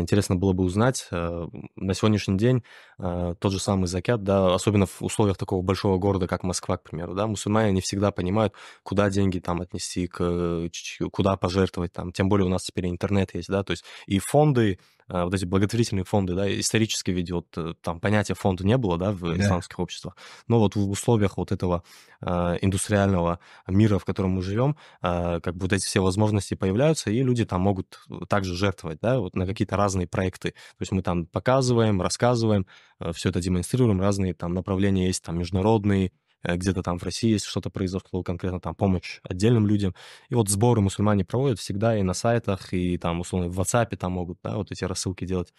Интересно было бы узнать. Э, на сегодняшний день э, тот же самый закят, да, особенно в условиях такого большого города, как Москва, к примеру, да, мусульмане не всегда понимают, куда деньги там отнести, к, куда пожертвовать там. Тем более у нас теперь интернет есть, да, то есть и фонды, а, вот эти благотворительные фонды, да, исторически ведь э, там понятия фонда не было, да, в да. исламских обществах, но вот в условиях вот этого а, индустриального мира, в котором мы живем, а, как бы вот эти все возможности появляются, и люди там могут э, также жертвовать, да, вот на какие-то разные проекты, то есть мы там показываем, рассказываем, э, все это демонстрируем, разные там направления есть, там международные, Э, где-то там в России есть что-то произошло, конкретно там помощь отдельным людям. И вот сборы мусульмане проводят всегда и на сайтах, и там, условно, в WhatsApp там могут, да, вот эти рассылки делать.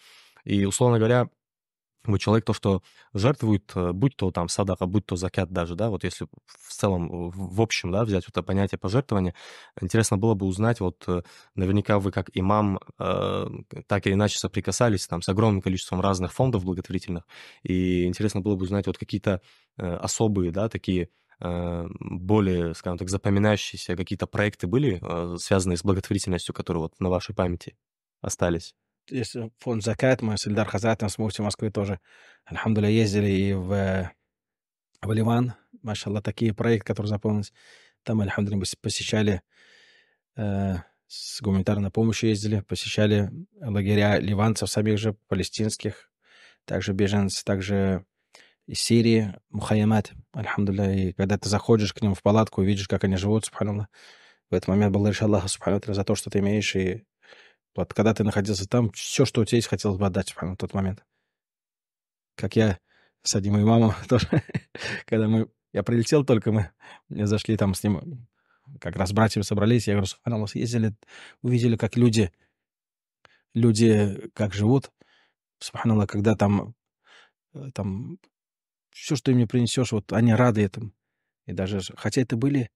И, условно говоря, вот человек то, что жертвует, э, будь то там садака, будь то закят даже, да, вот если в целом, э, в общем, да, взять вот это понятие пожертвования, интересно было бы узнать, вот э, наверняка вы как имам э, так или иначе соприкасались там с огромным количеством разных фондов благотворительных, и интересно было бы узнать вот какие-то э, особые, да, такие более, скажем так, запоминающиеся какие-то проекты были, связанные с благотворительностью, которые вот на вашей памяти остались? есть фонд «Закат», мы с Ильдар Хазатом, с Муфти Москвы тоже, Альхамдуля, ездили и в, э, в Ливан, машалла, такие проекты, которые запомнились. Там, Альхамдуля, мы посещали, э, с гуманитарной помощью ездили, посещали лагеря ливанцев самих же, палестинских, также беженцев, также из Сирии, Мухаямат, Альхамдуля. И когда ты заходишь к ним в палатку и видишь, как они живут, субханаллах, в этот момент благодаришь Аллаха, субханаллах, за то, что ты имеешь, и вот когда ты находился там, все, что у тебя есть, хотелось бы отдать прямо в тот момент. Как я с Адимой и мамой тоже, когда мы... Я прилетел только, мы зашли там с ним, как раз братья собрались, я говорю, с мы съездили, увидели, как люди, люди как живут. Субханалла, когда там, э, там все, что им не принесешь, вот они рады этому. И даже, хотя это были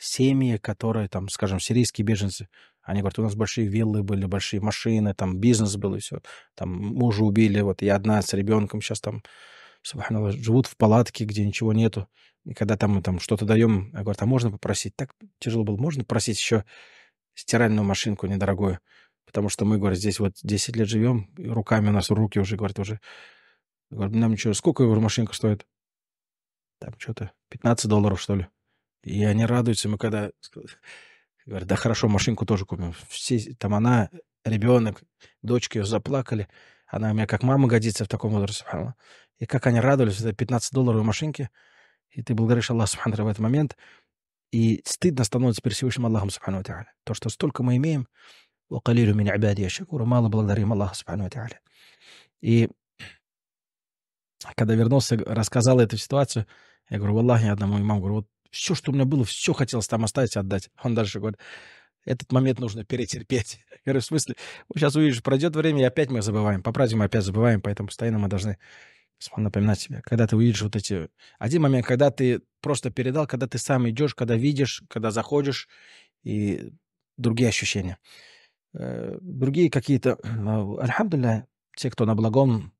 семьи, которые там, скажем, сирийские беженцы, они говорят, у нас большие виллы были, большие машины, там бизнес был и все. Там мужа убили, вот я одна с ребенком сейчас там, субханаллах, живут в палатке, где ничего нету. И когда там мы там что-то даем, я говорю, а можно попросить? Так тяжело было, можно попросить еще стиральную машинку недорогую? Потому что мы, говорят, здесь вот 10 лет живем, руками у нас руки уже, говорят, уже. Я нам ничего, сколько, я говорю, машинка стоит? Там что-то 15 долларов, что ли? И они радуются, мы когда говорят, да хорошо, машинку тоже купим. Все, там она, ребенок, дочки ее заплакали. Она у меня как мама годится в таком возрасте. И как они радовались этой 15-долларовой машинки. И ты благодаришь Аллах Субхану в этот момент. И стыдно становится перед Всевышним Аллахом Субхану То, что столько мы имеем, وقليل من عبادي الشكور мало благодарим Аллаха Субхану И когда вернулся, рассказал эту ситуацию, я говорю, Аллах, я одному имаму говорю, вот все, что у меня было, все хотелось там оставить, отдать. Он дальше говорит, этот момент нужно перетерпеть. Я говорю, в смысле? Сейчас увидишь, пройдет время, и опять мы забываем. По празднику мы опять забываем, поэтому постоянно мы должны напоминать себе. Когда ты увидишь вот эти... Один момент, когда ты просто передал, когда ты сам идешь, когда видишь, когда заходишь, и другие ощущения. Э, другие какие-то... Э, ну, Альхамдулля, те, кто на благом,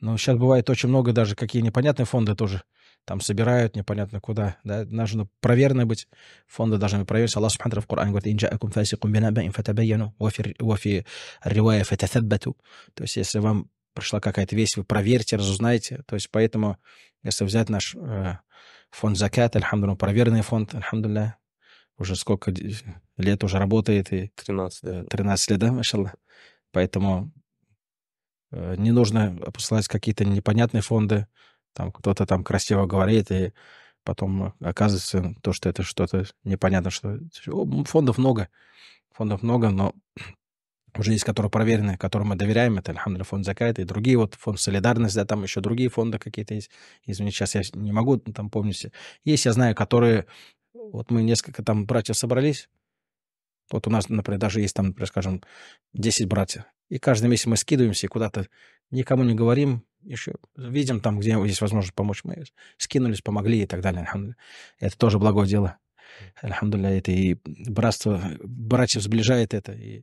ну, сейчас бывает очень много даже, какие непонятные фонды тоже там собирают, непонятно куда. Да? Нужно проверно быть. Фонды должны быть проверить. Аллах Субхану в Коране говорит, «Инджаакум фасикум бинабаин фатабайяну, вафи ривая фататаббату». То есть, если вам пришла какая-то весть, вы проверьте, разузнаете. То есть, поэтому, если взять наш э, фонд закят, альхамдулилля, проверенный фонд, альхамдулилля, уже сколько лет уже работает. И, 13, да. 13 лет, да, машалла. Поэтому Э, не нужно посылать какие-то непонятные фонды, там кто-то там красиво говорит, и потом э, оказывается то, что это что-то непонятно, что фондов много, фондов много, но уже есть, которые проверены, которым мы доверяем, это, Альхамдуля, фонд Закайт и другие, вот фонд Солидарность, да, там еще другие фонды какие-то есть, извините, сейчас я не могу там помнить, есть, я знаю, которые, вот мы несколько там братьев собрались, вот у нас, например, даже есть там, например, скажем, 10 братьев, и каждый месяц мы скидываемся и куда-то никому не говорим, еще видим там, где есть возможность помочь, мы скинулись, помогли и так далее. Это тоже благое дело. Альхамдуля, это и братство, братьев сближает это, и